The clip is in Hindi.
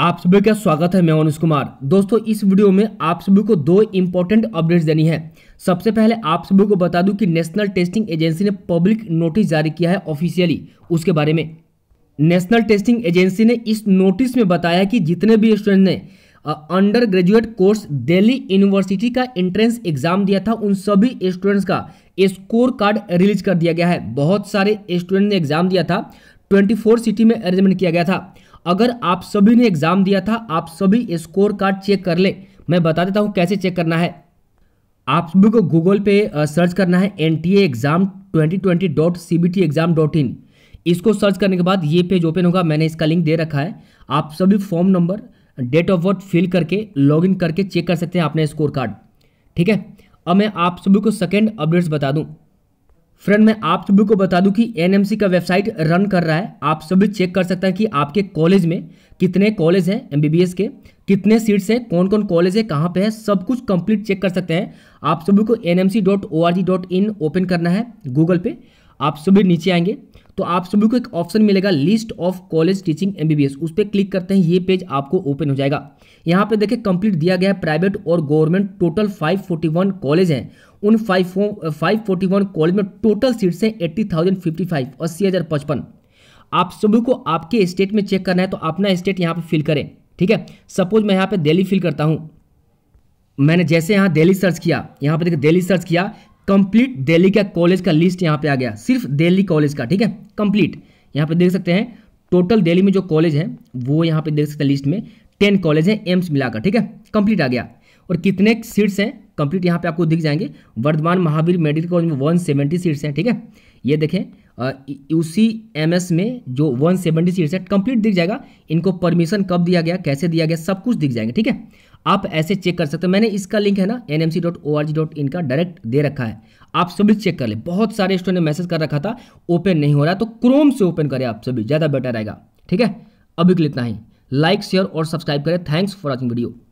आप सभी का स्वागत है मैं अनुज कुमार दोस्तों इस वीडियो में आप सभी को दो इंपॉर्टेंट अपडेट्स देनी है सबसे पहले आप सभी को बता दूं कि नेशनल टेस्टिंग एजेंसी ने पब्लिक नोटिस जारी किया है ऑफिशियली उसके बारे में नेशनल टेस्टिंग एजेंसी ने इस नोटिस में बताया कि जितने भी स्टूडेंट ने undergraduate course Delhi university का एंट्रेंस एग्जाम दिया था उन सभी स्टूडेंट्स का स्कोर कार्ड रिलीज कर दिया गया है बहुत सारे स्टूडेंट ने एग्जाम दिया था ट्वेंटी सिटी में अरेंजमेंट किया गया था अगर आप सभी ने एग्जाम दिया था आप सभी स्कोर कार्ड चेक कर ले मैं बता देता हूँ कैसे चेक करना है आप सभी को गूगल पे सर्च करना है N T exam twenty twenty dot C B T exam dot in इसको सर्च करने के बाद ये पेज ओपन होगा मैंने इसका लिंक दे रखा है आप सभी form number date of birth fill करके लॉगिन करके चेक कर सकते हैं अपने स्कोर कार्ड ठीक है अब मैं आप सभी को सेकेंड अपडेट्स बता दूँ फ्रेंड मैं आप सभी को बता दूं कि एनएमसी का वेबसाइट रन कर रहा है आप सभी चेक कर सकते हैं कि आपके कॉलेज में कितने कॉलेज हैं एमबीबीएस के कितने सीट्स हैं कौन कौन कॉलेज है कहाँ पे है सब कुछ कंप्लीट चेक कर सकते हैं आप सभी को एन ओपन करना है गूगल पे आप सभी नीचे आएंगे तो आप सभी को एक ऑप्शन मिलेगा list of college teaching MBBS उस पर क्लिक करते हैं ये पेज आपको ओपन हो जाएगा यहाँ पे देखिए कंप्लीट दिया गया है प्राइवेट और गवर्नमेंट टोटल 541 कॉलेज हैं उन फाइव फाइव कॉलेज में टोटल सीट्स हैं एट्टी थाउजेंड फिफ्टी आप सभी को आपके स्टेट में चेक करना है तो अपना स्टेट यहाँ पर फिल करें ठीक है सपोज मैं यहाँ पर दिल्ली फिल करता हूँ मैंने जैसे यहाँ दिल्ली सर्च किया यहाँ पर देखिए दिल्ली सर्च किया कंप्लीट दिल्ली का कॉलेज का लिस्ट यहाँ पे आ गया सिर्फ दिल्ली कॉलेज का ठीक है कंप्लीट यहाँ पे देख सकते हैं टोटल दिल्ली में जो कॉलेज है वो यहाँ पे देख सकते हैं लिस्ट में टेन कॉलेज हैं एम्स मिलाकर ठीक है कंप्लीट आ गया और कितने सीट्स हैं कंप्लीट यहाँ पे आपको दिख जाएंगे वर्धमान महावीर मेडिकल कॉलेज में वन सेवेंटी सीट्स हैं ठीक है ये देखें यूसी एस में जो वन सेवेंटी सीट्स हैं कंप्लीट दिख जाएगा इनको परमिशन कब दिया गया कैसे दिया गया सब कुछ दिख जाएंगे ठीक है आप ऐसे चेक कर सकते हो मैंने इसका लिंक है ना N M C dot O R G dot in का डायरेक्ट दे रखा है आप सभी चेक कर ले बहुत सारे स्टूडेंट ने मैसेज कर रखा था ओपन नहीं हो रहा तो क्रोम से ओपन करें आप सभी ज़्यादा बेटर रहेगा ठीक है अभी के लिए इतना ही लाइक शेयर और सब्सक्राइब करें थैंक्स फॉर वॉचिंग वीडियो